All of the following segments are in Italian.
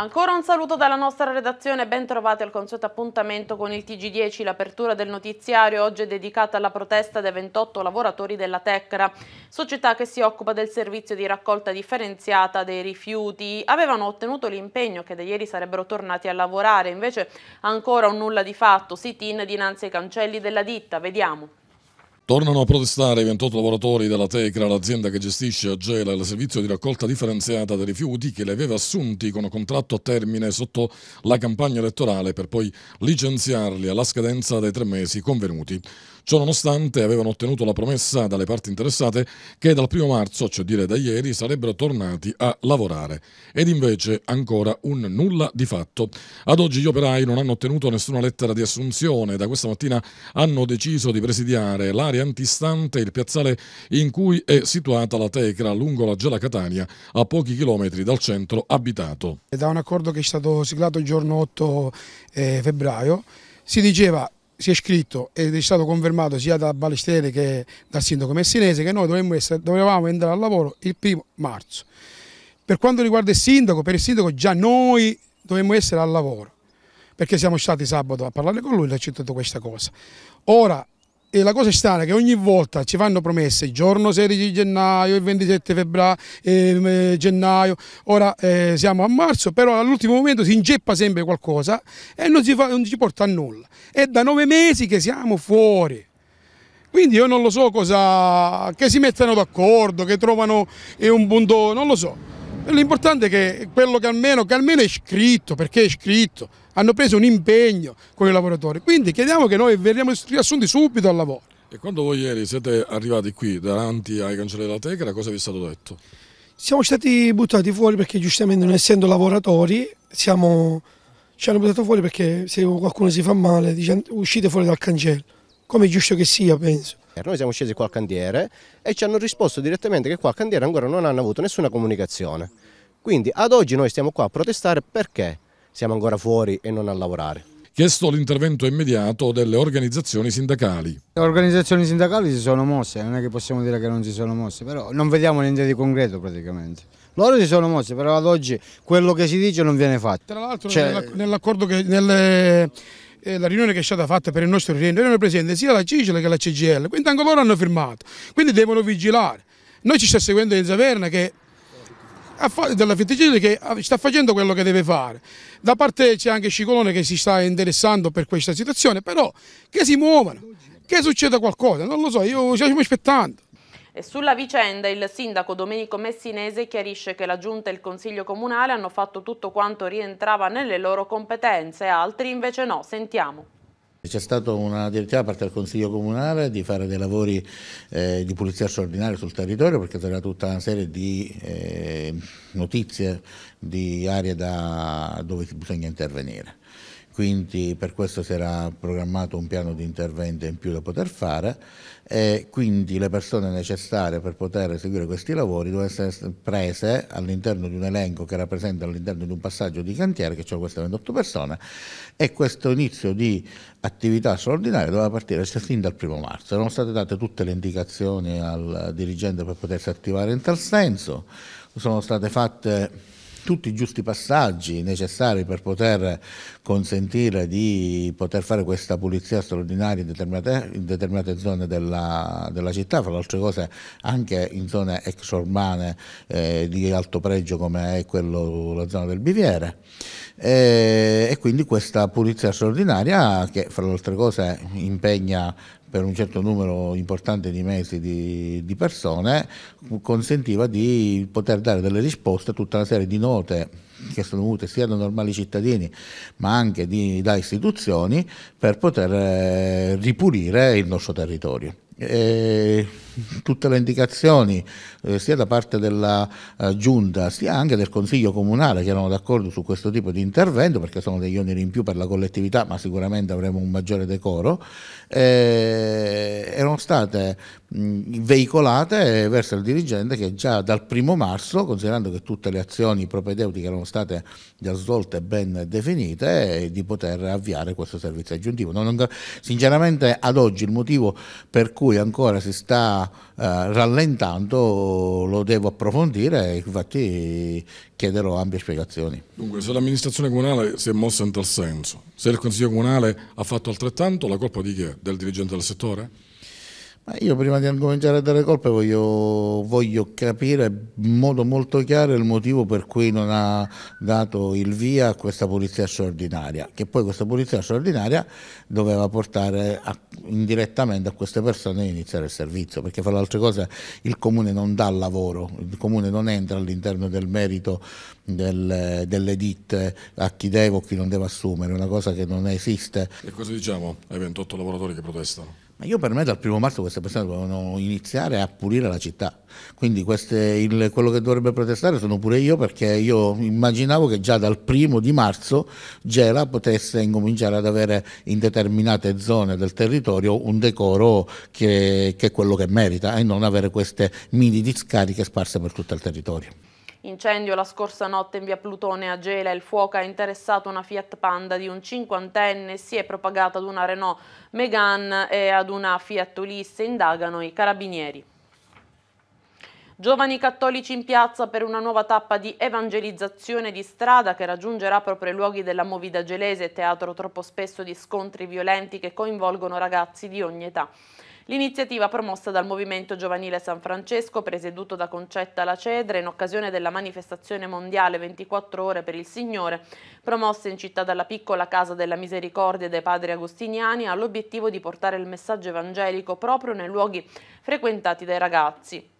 Ancora un saluto dalla nostra redazione, ben trovati al consueto appuntamento con il Tg10. L'apertura del notiziario oggi è dedicata alla protesta dei 28 lavoratori della Tecra, società che si occupa del servizio di raccolta differenziata dei rifiuti. Avevano ottenuto l'impegno che da ieri sarebbero tornati a lavorare, invece ancora un nulla di fatto, sit-in dinanzi ai cancelli della ditta. Vediamo. Tornano a protestare i 28 lavoratori della Tecra, l'azienda che gestisce Agela il servizio di raccolta differenziata dei rifiuti che li aveva assunti con un contratto a termine sotto la campagna elettorale per poi licenziarli alla scadenza dei tre mesi convenuti. Ciononostante avevano ottenuto la promessa dalle parti interessate che dal 1 marzo, cioè dire da ieri, sarebbero tornati a lavorare. Ed invece ancora un nulla di fatto. Ad oggi gli operai non hanno ottenuto nessuna lettera di assunzione. Da questa mattina hanno deciso di presidiare l'area antistante il piazzale in cui è situata la Tecra lungo la Gela Catania, a pochi chilometri dal centro abitato. Da un accordo che è stato siglato il giorno 8 eh, febbraio si diceva si è scritto ed è stato confermato sia da Balestieri che dal sindaco messinese che noi essere, dovevamo entrare al lavoro il primo marzo. Per quanto riguarda il sindaco, per il sindaco già noi dovevamo essere al lavoro perché siamo stati sabato a parlare con lui e ci ha detto questa cosa. Ora e la cosa strana è che ogni volta ci fanno promesse il giorno 16 gennaio, il 27 febbraio, eh, eh, gennaio, ora eh, siamo a marzo, però all'ultimo momento si ingeppa sempre qualcosa e non, fa, non ci porta a nulla. È da nove mesi che siamo fuori. Quindi io non lo so cosa, che si mettano d'accordo, che trovano eh, un punto, non lo so. L'importante è che quello che almeno, che almeno è scritto, perché è scritto, hanno preso un impegno con i lavoratori. Quindi chiediamo che noi veniamo riassunti subito al lavoro. E quando voi ieri siete arrivati qui davanti ai cancelli della Tecra, cosa vi è stato detto? Siamo stati buttati fuori perché giustamente non essendo lavoratori siamo, ci hanno buttato fuori perché se qualcuno si fa male dice, uscite fuori dal cancello, come è giusto che sia penso hacker. Noi siamo scesi qua al cantiere e ci hanno risposto direttamente che qua al cantiere ancora non hanno avuto nessuna comunicazione. Quindi ad oggi noi stiamo qua a protestare perché siamo ancora fuori e non a lavorare. Chiesto l'intervento immediato delle organizzazioni sindacali. Le organizzazioni sindacali si sono mosse, non è che possiamo dire che non si sono mosse, però non vediamo niente di concreto praticamente. Loro si sono mosse, però ad oggi quello che si dice non viene fatto. Tra l'altro cioè... nell'accordo che nelle eh, la riunione che è stata fatta per il nostro rientro, erano presenti sia la Cicile che la CGL, quindi anche loro hanno firmato, quindi devono vigilare. Noi ci sta seguendo in Verna che della FTC che sta facendo quello che deve fare. Da parte c'è anche Scicolone che si sta interessando per questa situazione, però che si muovano, che succeda qualcosa, non lo so, io ci stiamo aspettando. E sulla vicenda il sindaco Domenico Messinese chiarisce che la Giunta e il Consiglio Comunale hanno fatto tutto quanto rientrava nelle loro competenze, altri invece no. Sentiamo. C'è stata una direttiva da parte del Consiglio Comunale di fare dei lavori eh, di pulizia straordinaria sul territorio perché c'era tutta una serie di eh, notizie di aree da, dove bisogna intervenire quindi per questo si era programmato un piano di intervento in più da poter fare e quindi le persone necessarie per poter eseguire questi lavori dovevano essere prese all'interno di un elenco che era presente all'interno di un passaggio di cantiere che c'erano queste 28 persone e questo inizio di attività straordinaria doveva partire sin cioè dal primo marzo. Erano state date tutte le indicazioni al dirigente per potersi attivare in tal senso, sono state fatte tutti i giusti passaggi necessari per poter consentire di poter fare questa pulizia straordinaria in determinate, in determinate zone della, della, città, fra le altre cose anche in zone ex urbane eh, di alto pregio come è quello, la zona del Biviere. E, eh, e quindi questa pulizia straordinaria che fra le altre cose impegna per un certo numero importante di mesi di, di, persone, consentiva di poter dare delle risposte a tutta una serie di note che sono venute sia da normali cittadini ma anche di, da istituzioni per poter eh, ripulire il nostro territorio eh, tutte le indicazioni eh, sia da parte della eh, giunta sia anche del consiglio comunale che erano d'accordo su questo tipo di intervento perché sono degli oneri in più per la collettività ma sicuramente avremo un maggiore decoro eh, erano state mh, veicolate verso il dirigente che già dal primo marzo considerando che tutte le azioni propedeutiche erano state già svolte e ben definite eh, di poter avviare questo servizio aggiuntivo non, non, sinceramente ad oggi il motivo per cui cui ancora si sta eh, rallentando lo devo approfondire e infatti chiederò ampie spiegazioni. Dunque se l'amministrazione comunale si è mossa in tal senso, se il Consiglio comunale ha fatto altrettanto, la colpa di chi è? Del dirigente del settore? Io prima di cominciare a dare colpe voglio, voglio, capire in modo molto chiaro il motivo per cui non ha dato il via a questa polizia straordinaria, che poi questa polizia straordinaria doveva portare a, indirettamente a queste persone a iniziare il servizio, perché fra le altre cose il comune non dà lavoro, il comune non entra all'interno del merito del, delle ditte a chi deve o chi non deve assumere, una cosa che non esiste. E cosa diciamo ai 28 lavoratori che protestano? Ma io per me dal primo marzo queste persone dovevano iniziare a pulire la città. Quindi queste, il, quello che dovrebbe protestare sono pure io perché io immaginavo che già dal primo di marzo Gela potesse incominciare ad avere in determinate zone del territorio un decoro che, che è quello che merita e non avere queste mini discariche sparse per tutto il territorio. Incendio la scorsa notte in via Plutone a Gela. Il fuoco ha interessato una Fiat Panda di un cinquantenne, si è propagata ad una Renault Megane e ad una Fiat Ulisse, indagano i carabinieri. Giovani cattolici in piazza per una nuova tappa di evangelizzazione di strada che raggiungerà proprio i luoghi della Movida Gelese, teatro troppo spesso di scontri violenti che coinvolgono ragazzi di ogni età. L'iniziativa promossa dal Movimento Giovanile San Francesco, presieduto da Concetta La Cedra, in occasione della manifestazione mondiale 24 ore per il Signore, promossa in città dalla piccola Casa della Misericordia dei Padri Agostiniani, ha l'obiettivo di portare il messaggio evangelico proprio nei luoghi frequentati dai ragazzi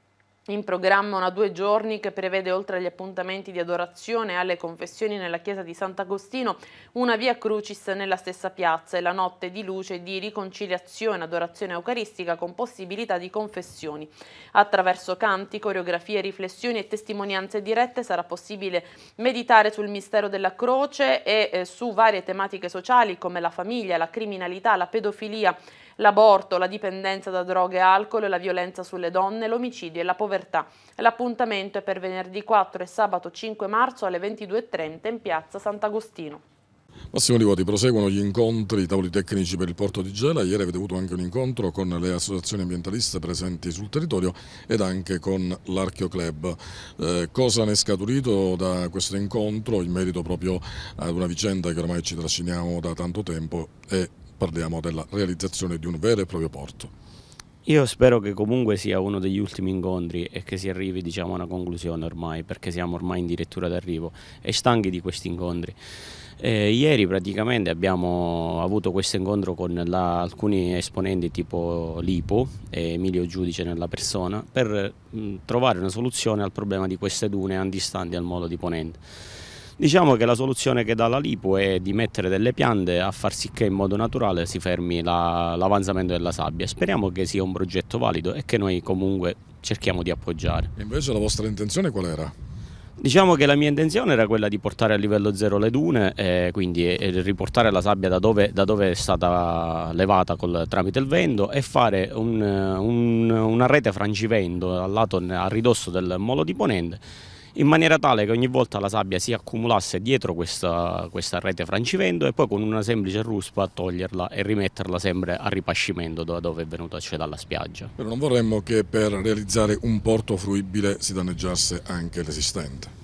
in programma una due giorni che prevede oltre agli appuntamenti di adorazione e alle confessioni nella chiesa di Sant'Agostino una via crucis nella stessa piazza e la notte di luce di riconciliazione, adorazione eucaristica con possibilità di confessioni. Attraverso canti, coreografie, riflessioni e testimonianze dirette sarà possibile meditare sul mistero della croce e eh, su varie tematiche sociali come la famiglia, la criminalità, la pedofilia l'aborto, la dipendenza da droghe e alcol, la violenza sulle donne, l'omicidio e la povertà. L'appuntamento è per venerdì 4 e sabato 5 marzo alle 22.30 in piazza Sant'Agostino. Massimo Livoti, proseguono gli incontri, i tavoli tecnici per il porto di Gela, ieri avete avuto anche un incontro con le associazioni ambientaliste presenti sul territorio ed anche con l'Archeo Club. Eh, cosa ne è scaturito da questo incontro in merito proprio ad una vicenda che ormai ci trasciniamo da tanto tempo e parliamo della realizzazione di un vero e proprio porto. Io spero che comunque sia uno degli ultimi incontri e che si arrivi diciamo, a una conclusione ormai, perché siamo ormai in direttura d'arrivo e stanchi di questi incontri. Eh, ieri praticamente abbiamo avuto questo incontro con la, alcuni esponenti tipo Lipo e Emilio Giudice nella persona per mh, trovare una soluzione al problema di queste dune antistanti al molo di Ponente Diciamo che la soluzione che dà la Lipu è di mettere delle piante a far sì che in modo naturale si fermi l'avanzamento della sabbia. Speriamo che sia un progetto valido e che noi comunque cerchiamo di appoggiare. E Invece la vostra intenzione qual era? Diciamo che la mia intenzione era quella di portare a livello zero le dune, eh, quindi eh, riportare la sabbia da dove, da dove è stata levata col, tramite il vento e fare un, un, una rete frangivendo al lato, a ridosso del molo di Ponente in maniera tale che ogni volta la sabbia si accumulasse dietro questa, questa rete francivento e poi con una semplice ruspa toglierla e rimetterla sempre a ripascimento da dove è venuta, cioè dalla spiaggia. Però non vorremmo che per realizzare un porto fruibile si danneggiasse anche l'esistente.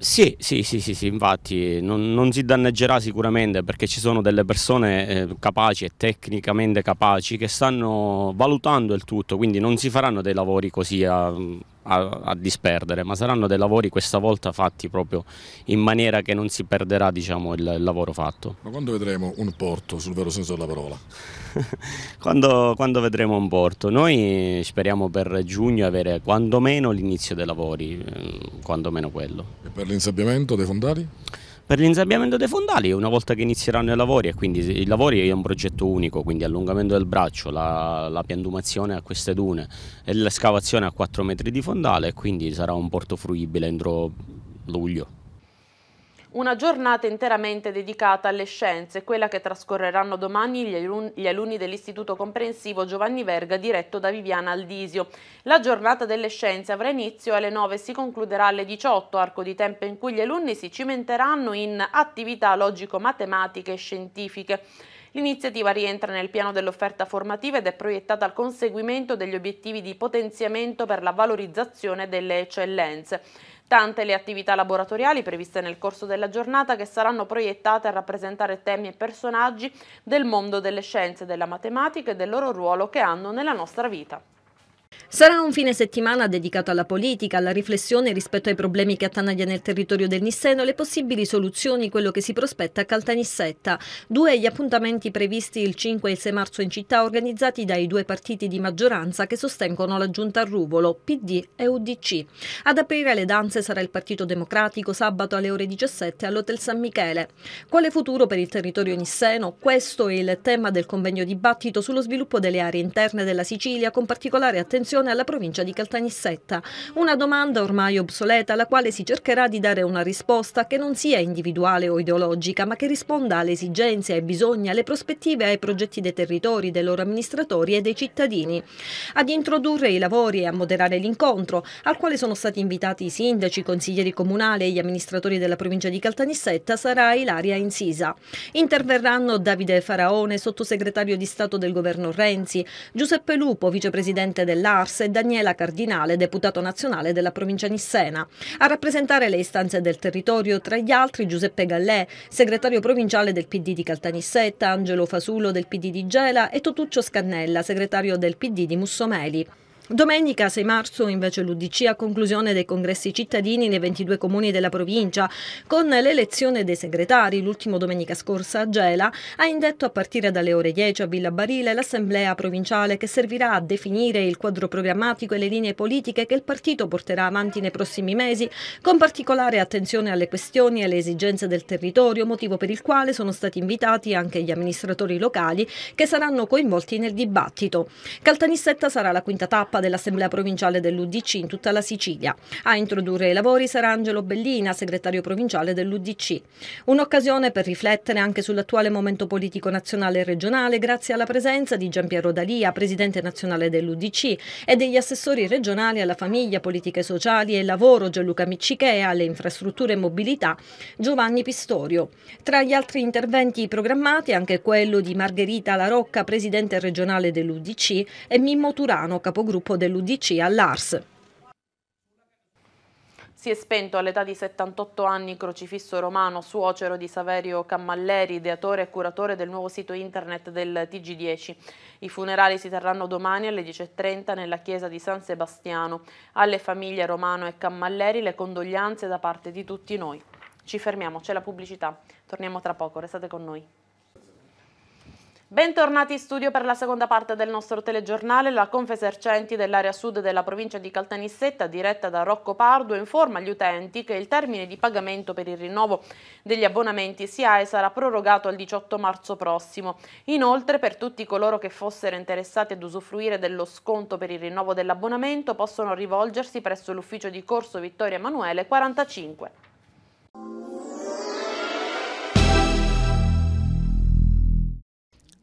Sì, sì, sì, sì, sì, infatti non, non, si danneggerà sicuramente perché ci sono delle persone eh, capaci e tecnicamente capaci che stanno valutando il tutto, quindi non si faranno dei lavori così a, ehm, a, a, disperdere, ma saranno dei lavori questa volta fatti proprio in maniera che non si perderà diciamo, il, il, lavoro fatto. Ma quando vedremo un porto, sul vero senso della parola? quando, quando, vedremo un porto? Noi speriamo per giugno avere quantomeno l'inizio dei lavori, eh, quantomeno quello. E per l'insabbiamento dei fondali? Per l'insabbiamento dei fondali, una volta che inizieranno i lavori, e quindi i lavori è un progetto unico, quindi allungamento del braccio, la, la piantumazione a queste dune e l'escavazione a 4 metri di fondale, quindi sarà un porto fruibile entro luglio una giornata interamente dedicata alle scienze, quella che trascorreranno domani gli, alun gli alunni dell'Istituto Comprensivo Giovanni Verga diretto da Viviana Aldisio. La giornata delle scienze avrà inizio alle 9 e si concluderà alle 18, arco di tempo in cui gli alunni si cimenteranno in attività logico-matematiche e scientifiche. L'iniziativa rientra nel piano dell'offerta formativa ed è proiettata al conseguimento degli obiettivi di potenziamento per la valorizzazione delle eccellenze. Tante le attività laboratoriali previste nel corso della giornata che saranno proiettate a rappresentare temi e personaggi del mondo delle scienze, della matematica e del loro ruolo che hanno nella nostra vita. Sarà un fine settimana dedicato alla politica, alla riflessione rispetto ai problemi che attanaglia nel territorio del Nisseno, le possibili soluzioni, quello che si prospetta a Caltanissetta. Due gli appuntamenti previsti il 5 e il 6 marzo in città organizzati dai due partiti di maggioranza che sostengono la giunta a Ruvolo, PD e UDC. Ad aprire le danze sarà il Partito Democratico sabato alle ore 17 all'Hotel San Michele. Quale futuro per il territorio nisseno? Questo è il tema del convegno dibattito sullo sviluppo delle aree interne della Sicilia con particolare attenzione attenzione alla provincia di Caltanissetta. Una domanda ormai obsoleta alla quale si cercherà di dare una risposta che non sia individuale o ideologica, ma che risponda alle esigenze, ai bisogni, alle prospettive ai progetti dei territori, dei loro amministratori e dei cittadini. Ad introdurre i lavori e a moderare l'incontro, al quale sono stati invitati i sindaci, i consiglieri comunali e gli amministratori della provincia di Caltanissetta, sarà Ilaria Insisa. Interverranno Davide Faraone, sottosegretario di Stato del governo Renzi, Giuseppe Lupo, vicepresidente dell'Aula, Lars e Daniela Cardinale, deputato nazionale della provincia nissena. A rappresentare le istanze del territorio, tra gli altri Giuseppe Gallè, segretario provinciale del PD di Caltanissetta, Angelo Fasulo del PD di Gela e Totuccio Scannella, segretario del PD di Mussomeli. Domenica 6 marzo invece l'Udc a conclusione dei congressi cittadini nei 22 comuni della provincia con l'elezione dei segretari, l'ultimo domenica scorsa a Gela, ha indetto a partire dalle ore 10 a Villa Barile l'assemblea provinciale che servirà a definire il quadro programmatico e le linee politiche che il partito porterà avanti nei prossimi mesi con particolare attenzione alle questioni e alle esigenze del territorio, motivo per il quale sono stati invitati anche gli amministratori locali che saranno coinvolti nel dibattito. Caltanissetta sarà la quinta tappa tappa dell'Assemblea provinciale dell'UDC in tutta la Sicilia. A introdurre i lavori sarà Angelo Bellina, segretario provinciale dell'UDC. Un'occasione per riflettere anche sull'attuale momento politico nazionale e regionale grazie alla presenza di Giampiero Dalia, presidente nazionale dell'UDC, e degli assessori regionali alla famiglia, politiche sociali e lavoro Gianluca Miccichea, alle infrastrutture e mobilità Giovanni Pistorio. Tra gli altri interventi programmati anche quello di Margherita Larocca, presidente regionale dell'UDC, e Mimmo Turano, capogruppo capogruppo dell'Udc all'Ars. Si è spento all'età di 78 anni crocifisso romano, suocero di Saverio Cammalleri, ideatore e curatore del nuovo sito internet del TG10. I funerali si terranno domani alle 10.30 nella chiesa di San Sebastiano. Alle famiglie Romano e Cammalleri le condoglianze da parte di tutti noi. Ci fermiamo, c'è la pubblicità. Torniamo tra poco, restate con noi. Bentornati in studio per la seconda parte del nostro telegiornale. La Confesercenti dell'area sud della provincia di Caltanissetta, diretta da Rocco Pardo, informa gli utenti che il termine di pagamento per il rinnovo degli abbonamenti SIAE sarà prorogato al 18 marzo prossimo. Inoltre, per tutti coloro che fossero interessati ad usufruire dello sconto per il rinnovo dell'abbonamento, possono rivolgersi presso l'ufficio di corso Vittorio Emanuele 45.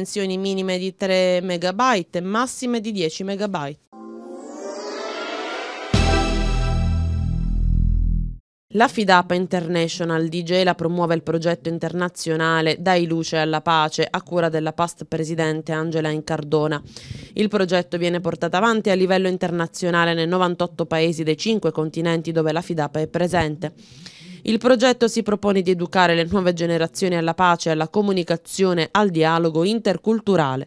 dimensioni minime di 3 MB e massime di 10 MB. La FIDAPA International di Gela promuove il progetto internazionale Dai luce alla pace a cura della past presidente Angela Incardona. Il progetto viene portato avanti a livello internazionale nei 98 paesi dei 5 continenti dove la FIDAPA è presente. Il progetto si propone di educare le nuove generazioni alla pace, alla comunicazione, al dialogo interculturale.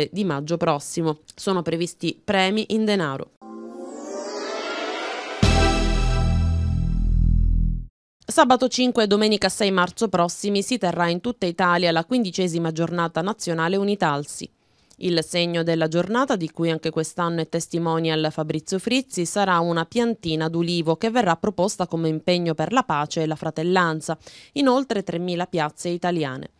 frode di maggio prossimo. Sono previsti premi in denaro. Sabato 5 e domenica 6 marzo prossimi si terrà in tutta Italia la quindicesima giornata nazionale Unitalsi. Il segno della giornata, di cui anche quest'anno è testimonial Fabrizio Frizzi, sarà una piantina d'ulivo che verrà proposta come impegno per la pace e la fratellanza, in oltre 3.000 piazze italiane.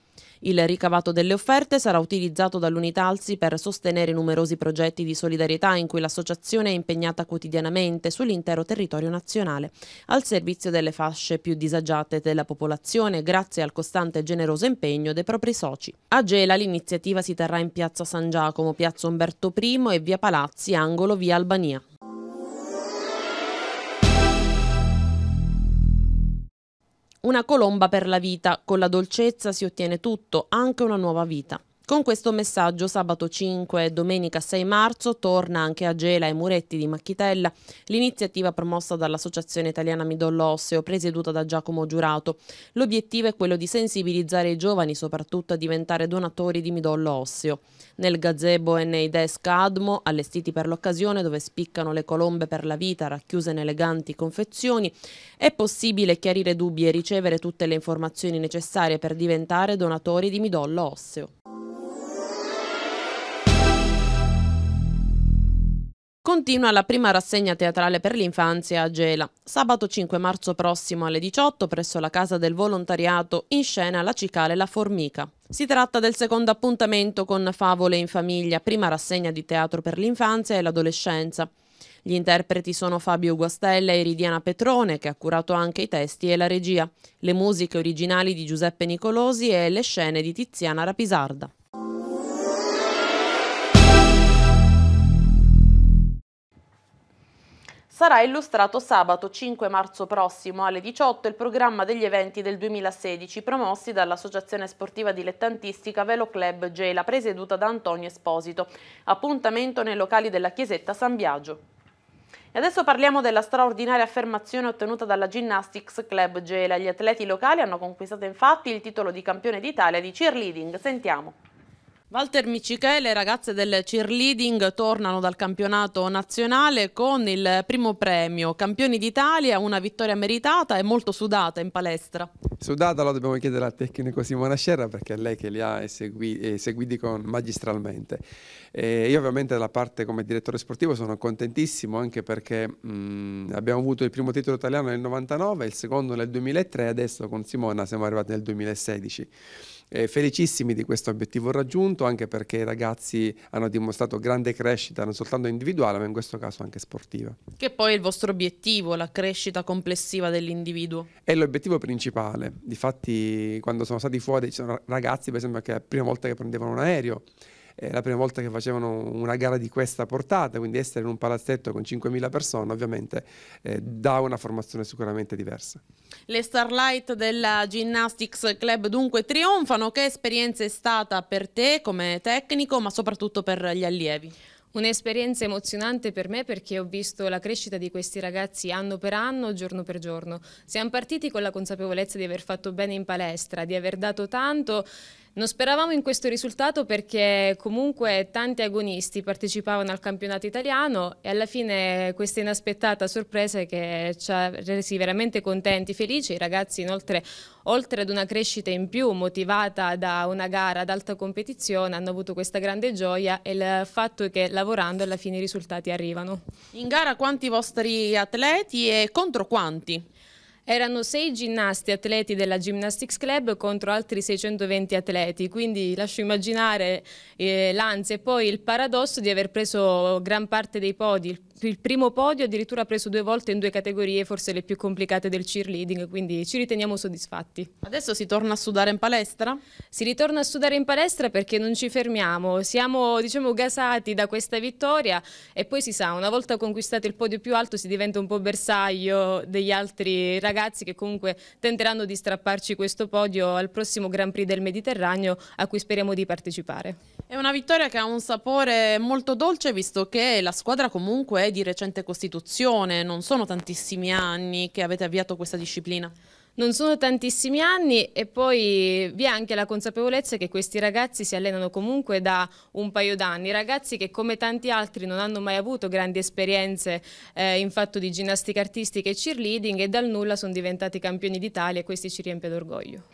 Il ricavato delle offerte sarà utilizzato dall'Unità per sostenere numerosi progetti di solidarietà in cui l'associazione è impegnata quotidianamente sull'intero territorio nazionale, al servizio delle fasce più disagiate della popolazione grazie al costante e generoso impegno dei propri soci. A Gela l'iniziativa si terrà in piazza San Giacomo, piazza Umberto I e via Palazzi, angolo via Albania. Una colomba per la vita, con la dolcezza si ottiene tutto, anche una nuova vita. Con questo messaggio sabato 5 e domenica 6 marzo torna anche a Gela e Muretti di Macchitella l'iniziativa promossa dall'Associazione Italiana Midollo Osseo presieduta da Giacomo Giurato. L'obiettivo è quello di sensibilizzare i giovani soprattutto a diventare donatori di midollo osseo. Nel gazebo e nei desk Admo, allestiti per l'occasione dove spiccano le colombe per la vita racchiuse in eleganti confezioni, è possibile chiarire dubbi e ricevere tutte le informazioni necessarie per diventare donatori di midollo osseo. Continua la prima rassegna teatrale per l'infanzia a Gela. Sabato 5 marzo prossimo alle 18 presso la Casa del Volontariato in scena La Cicale e la Formica. Si tratta del secondo appuntamento con Favole in Famiglia, prima rassegna di teatro per l'infanzia e l'adolescenza. Gli interpreti sono Fabio Guastella e Iridiana Petrone, che ha curato anche i testi e la regia, le musiche originali di Giuseppe Nicolosi e le scene di Tiziana Rapisarda. sarà illustrato sabato 5 marzo prossimo alle 18 il programma degli eventi del 2016 promossi dall'Associazione Sportiva Dilettantistica Velo Club Gela, presieduta da Antonio Esposito. Appuntamento nei locali della chiesetta San Biagio. E adesso parliamo della straordinaria affermazione ottenuta dalla Gymnastics Club Gela. Gli atleti locali hanno conquistato infatti il titolo di campione d'Italia di cheerleading. Sentiamo. Walter Micichè, le ragazze del cheerleading tornano dal campionato nazionale con il primo premio. Campioni d'Italia, una vittoria meritata e molto sudata in palestra. Sudata lo dobbiamo chiedere al tecnico Simona Scerra perché è lei che li ha esegui, eseguiti magistralmente. E io ovviamente dalla parte come direttore sportivo sono contentissimo anche perché mh, mm, abbiamo avuto il primo titolo italiano nel 99, il secondo nel 2003 e adesso con Simona siamo arrivati nel 2016 eh, felicissimi di questo obiettivo raggiunto, anche perché i ragazzi hanno dimostrato grande crescita non soltanto individuale, ma in questo caso anche sportiva. Che poi è il vostro obiettivo, la crescita complessiva dell'individuo. È l'obiettivo principale. Difatti, quando sono stati fuori, ci sono ragazzi, per esempio, che è la prima volta che prendevano un aereo, è la prima volta che facevano una gara di questa portata, quindi essere in un palazzetto con 5.000 persone ovviamente eh, dà una formazione sicuramente diversa. Le Starlight della Gymnastics Club dunque trionfano, che esperienza è stata per te come tecnico ma soprattutto per gli allievi? Un'esperienza emozionante per me perché ho visto la crescita di questi ragazzi anno per anno, giorno per giorno. Siamo partiti con la consapevolezza di aver fatto bene in palestra, di aver dato tanto non speravamo in questo risultato perché comunque tanti agonisti partecipavano al campionato italiano e alla fine questa inaspettata sorpresa che ci ha resi veramente contenti, felici. I ragazzi inoltre oltre ad una crescita in più motivata da una gara ad alta competizione hanno avuto questa grande gioia e il fatto che lavorando alla fine i risultati arrivano. In gara quanti vostri atleti e contro quanti? Erano sei ginnasti atleti della Gymnastics Club contro altri 620 atleti, quindi lascio immaginare eh, l'ansia e poi il paradosso di aver preso gran parte dei podi, il primo podio addirittura preso due volte in due categorie, forse le più complicate del cheerleading, quindi ci riteniamo soddisfatti. Adesso si torna a sudare in palestra? Si ritorna a sudare in palestra perché non ci fermiamo, siamo diciamo gasati da questa vittoria e poi si sa, una volta conquistato il podio più alto si diventa un po' bersaglio degli altri ragazzi che comunque tenteranno di strapparci questo podio al prossimo Grand Prix del Mediterraneo a cui speriamo di partecipare. È una vittoria che ha un sapore molto dolce visto che la squadra comunque è è di recente costituzione, non sono tantissimi anni che avete avviato questa disciplina. Non sono tantissimi anni e poi vi è anche la consapevolezza che questi ragazzi si allenano comunque da un paio d'anni, ragazzi che come tanti altri non hanno mai avuto grandi esperienze eh, in fatto di ginnastica artistica e cheerleading e dal nulla sono diventati campioni d'Italia e questo ci riempie d'orgoglio.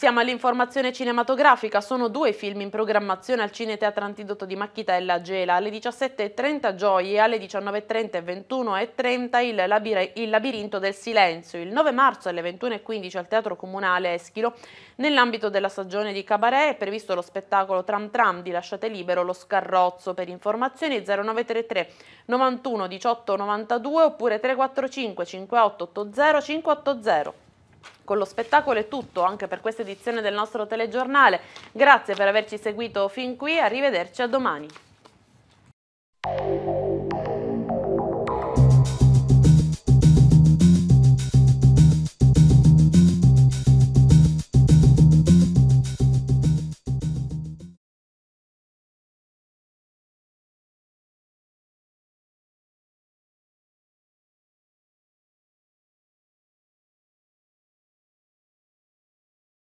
Siamo all'informazione cinematografica, sono due film in programmazione al Cineteatro Antidoto di Macchitella Gela, alle 17.30 Gioie, alle 19.30 e 21.30 il, labir il, Labirinto del Silenzio, il 9 marzo alle 21.15 al Teatro Comunale Eschilo, nell'ambito della stagione di Cabaret è previsto lo spettacolo Tram Tram di Lasciate Libero lo Scarrozzo, per informazioni 0933 91 18 92 oppure 345 5880 580. Con lo spettacolo è tutto anche per questa edizione del nostro telegiornale. Grazie per averci seguito fin qui, arrivederci a domani.